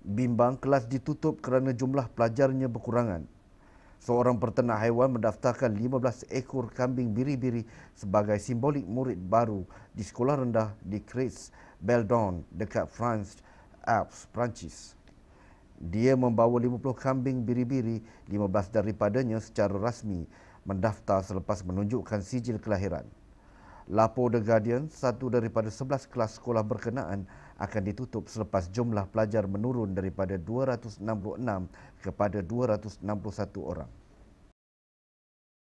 bimbang kelas ditutup kerana jumlah pelajarnya berkurangan. Seorang pertenak haiwan mendaftarkan 15 ekor kambing biri-biri sebagai simbolik murid baru di sekolah rendah di Cris Beldon dekat France, Alps, Perancis. Dia membawa 50 kambing biri-biri, 15 daripadanya secara rasmi mendaftar selepas menunjukkan sijil kelahiran. Lapor The Guardian, satu daripada 11 kelas sekolah berkenaan akan ditutup selepas jumlah pelajar menurun daripada 266 kepada 261 orang.